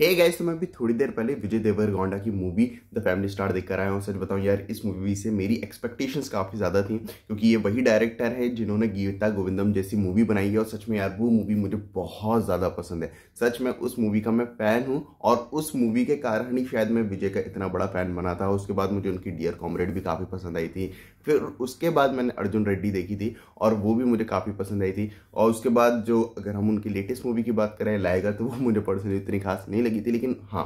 hey guys तो मैं अभी थोड़ी देर पहले विजय देवर गौंडा की मूवी द फैमिली स्टार देखकर आया हूँ सच बताऊँ यार इस मूवी से मेरी एक्सपेक्टेशंस काफ़ी ज़्यादा थी क्योंकि ये वही डायरेक्टर है जिन्होंने गीता गोविंदम जैसी मूवी बनाई है और सच में यार वो मूवी मुझे बहुत ज़्यादा पसंद है सच में उस मूवी का मैं फ़ैन हूँ और उस मूवी के कारण ही शायद मैं विजय का इतना बड़ा फ़ैन बना था उसके बाद मुझे उनकी डियर कॉमरेड भी काफ़ी पसंद आई थी फिर उसके बाद मैंने अर्जुन रेड्डी देखी थी और वो भी मुझे काफ़ी पसंद आई थी और उसके बाद जो अगर हम उनकी लेटेस्ट मूवी की बात करें लाएगा तो वो मुझे पर्सनली इतनी खास नहीं लगी थी लेकिन हाँ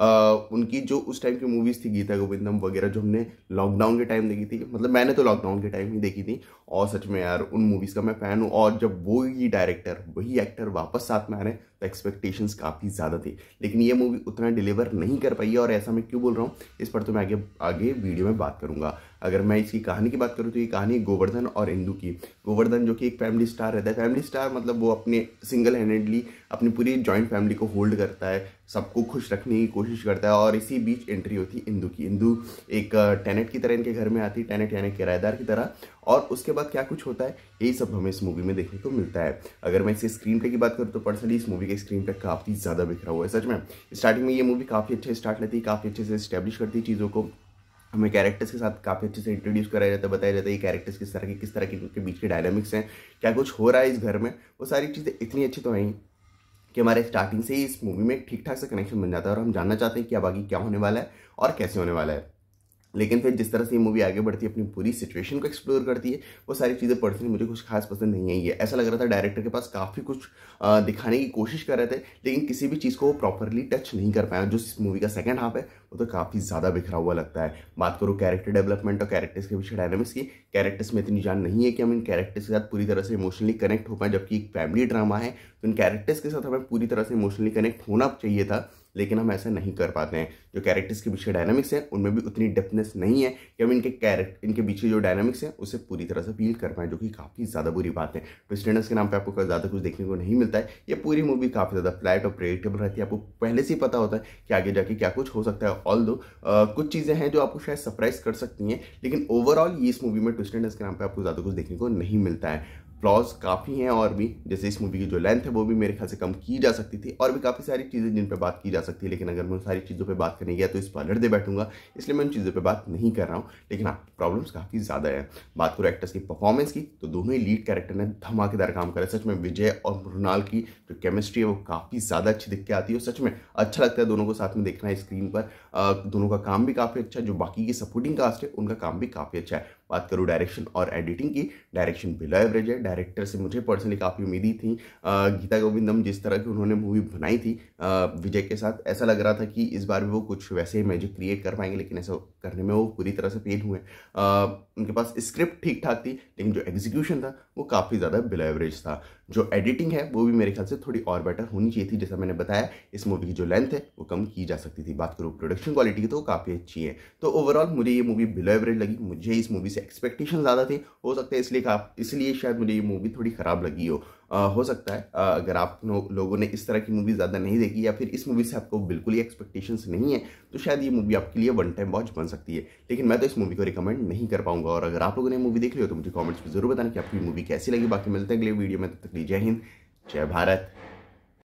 आ, उनकी जो उस टाइम की मूवीज़ थी गीता गोविंदम वगैरह जो हमने लॉकडाउन के टाइम देखी थी मतलब मैंने तो लॉकडाउन के टाइम ही देखी थी और सच में यार उन मूवीज़ का मैं फ़ैन हूँ और जब वो ही डायरेक्टर वही एक्टर वापस साथ में आ रहे हैं तो एक्सपेक्टेशंस काफ़ी ज़्यादा थी लेकिन ये मूवी उतना डिलीवर नहीं कर पाई है और ऐसा मैं क्यों बोल रहा हूँ इस पर तो मैं आगे आगे वीडियो में बात करूँगा अगर मैं इसकी कहानी की बात करूँ तो ये कहानी गोवर्धन और इंदू की गोवर्धन जो कि एक फैमिली स्टार रहता है फैमिली स्टार मतलब वो अपने सिंगल हैंडेडली अपनी पूरी जॉइंट फैमिली को होल्ड करता है सबको खुश रखने की कोशिश करता है और इसी बीच एंट्री होती है इंदू की इंदू एक टेनेट की तरह इनके घर में आती है टेनेट यानी किराएदार की तरह और उसके बाद क्या कुछ होता है यही सब हमें इस मूवी में देखने को मिलता है अगर मैं इसे स्क्रीन पे की बात करूँ तो पर्सनली इस मूवी के स्क्रीन पर काफ़ी ज़्यादा बिखरा हुआ है सच में स्टार्टिंग में ये मूवी काफ़ी अच्छे स्टार्ट लेती है काफ़ी अच्छे से इस्टेब्लिश करती है चीज़ों को हमें कैरेक्टर्स के साथ काफ़ी अच्छे से इंट्रोड्यूस कराया जाता है बताया जाता है ये कैरेक्टर्स किस तरह के किस तरह के उनके बीच के डायनामिक्स हैं क्या कुछ हो रहा है इस घर में वो सारी चीज़ें इतनी अच्छी तो हैं कि हमारे स्टार्टिंग से ही इस मूवी में ठीक ठाक से कनेक्शन बन जाता है और हम जानना चाहते हैं कि अब आगे क्या होने वाला है और कैसे होने वाला है लेकिन फिर जिस तरह से ये मूवी आगे बढ़ती है अपनी पूरी सिचुएशन को एक्सप्लोर करती है वो सारी चीज़ें पर्सनली मुझे कुछ खास पसंद नहीं आई है ऐसा लग रहा था डायरेक्टर के पास काफ़ी कुछ दिखाने की कोशिश कर रहे थे लेकिन किसी भी चीज़ को वो प्रॉपरली टच नहीं कर पाया जो इस मूवी का सेकंड हाफ है वो तो काफ़ी ज़्यादा बिखरा हुआ लगता है बात करूँ कैरेक्टर डेवलपमेंट और कैरेक्टर्स के पीछे डायनामिक्स की कैरेक्टर्स में इतनी जान नहीं है कि हम इन कैरेक्टर्स के साथ पूरी तरह से इमोशनली कनेक्ट हो पाएँ जबकि एक फैमिली ड्रामा है तो इन कैरेक्टर्स के साथ हमें पूरी तरह से इमोशनली कनेक्ट होना चाहिए था लेकिन हम ऐसा नहीं कर पाते हैं जो कैरेक्टर्स के पीछे डायनामिक्स हैं उनमें भी उतनी डेप्थनेस नहीं है कि हम इनके कैरेक्ट इनके पीछे जो डायनामिक्स हैं उसे पूरी तरह से फील कर पाएँ जो कि काफ़ी ज़्यादा बुरी बात है ट्विस्टेंडर्स के नाम पर आपको ज़्यादा कुछ देखने को नहीं मिलता है ये पूरी मूवी काफ़ी ज़्यादा फ्लैट और प्रेडिक्टेबल रहती है आपको पहले से ही पता होता है कि आगे जाके क्या कुछ हो सकता है ऑल दो कुछ चीज़ें हैं जो आपको शायद सरप्राइज कर सकती हैं लेकिन ओवरऑल ये इस मूवी में ट्विस्टेंडर्स के नाम पर आपको ज़्यादा कुछ देखने को नहीं मिलता है फ्लॉज काफ़ी हैं और भी जैसे इस मूवी की जो लेंथ है वो भी मेरे ख्याल से कम की जा सकती थी और भी काफ़ी सारी चीज़ें जिन पर बात की जा सकती है लेकिन अगर मैं उन सारी चीज़ों पर बात करने गया तो इस पर दे बैठूंगा इसलिए मैं उन चीज़ों पर बात नहीं कर रहा हूँ लेकिन हाँ प्रॉब्लम्स काफ़ी ज़्यादा है बात करो एक्टर्स की परफॉर्मेंस की तो दोनों ही लीड कैरेक्टर ने धमाकेदार काम करा सच में विजय और मृणाल की जो केमिस्ट्री है वो काफ़ी ज़्यादा अच्छी दिख के आती है और सच में अच्छा लगता है दोनों को साथ में देखना है स्क्रीन पर दोनों का काम भी काफ़ी अच्छा है जो बाकी की सपोर्टिंग कास्ट है उनका काम भी काफ़ी अच्छा है बात करूँ डायरेक्शन और एडिटिंग की डायरेक्शन बिलो एवरेज है डायरेक्टर से मुझे पर्सनली काफ़ी उम्मीदी थी गीता गोविंदम जिस तरह की उन्होंने मूवी बनाई थी विजय के साथ ऐसा लग रहा था कि इस बार भी वो कुछ वैसे ही मैजिक क्रिएट कर पाएंगे लेकिन ऐसा करने में वो पूरी तरह से फेल हुए उनके पास स्क्रिप्ट ठीक ठाक थी लेकिन जो एग्जीक्यूशन था वो काफ़ी ज़्यादा बिलो एवरेज था जो एडिटिंग है वो भी मेरे ख्याल से थोड़ी और बेटर होनी चाहिए थी जैसा मैंने बताया इस मूवी की जो लेंथ है वो कम की जा सकती थी बात करूँ प्रोडक्शन क्वालिटी की तो काफ़ी अच्छी है तो ओवरऑल मुझे ये मूवी बिलो एवरेज लगी मुझे इस मूवी से एक्सपेक्टेशन ज़्यादा थी हो सकता है इसलिए इसलिए शायद मुझे ये मूवी थोड़ी ख़राब लगी हो आ, हो सकता है आ, अगर आप नो, लोगों ने इस तरह की मूवी ज़्यादा नहीं देखी या फिर इस मूवी से आपको बिल्कुल ही एक्सपेक्टेशंस नहीं है तो शायद ये मूवी आपके लिए वन टाइम वॉच बन सकती है लेकिन मैं तो इस मूवी को रिकमेंड नहीं कर पाऊंगा और अगर आप लोगों ने मूवी देख ली हो तो मुझे कॉमेंट्स में जरूर बताना कि आपकी मूवी कैसी लगी बाकी मिलते हैं अगले वीडियो में तब तक लीजिए हिंद जय भारत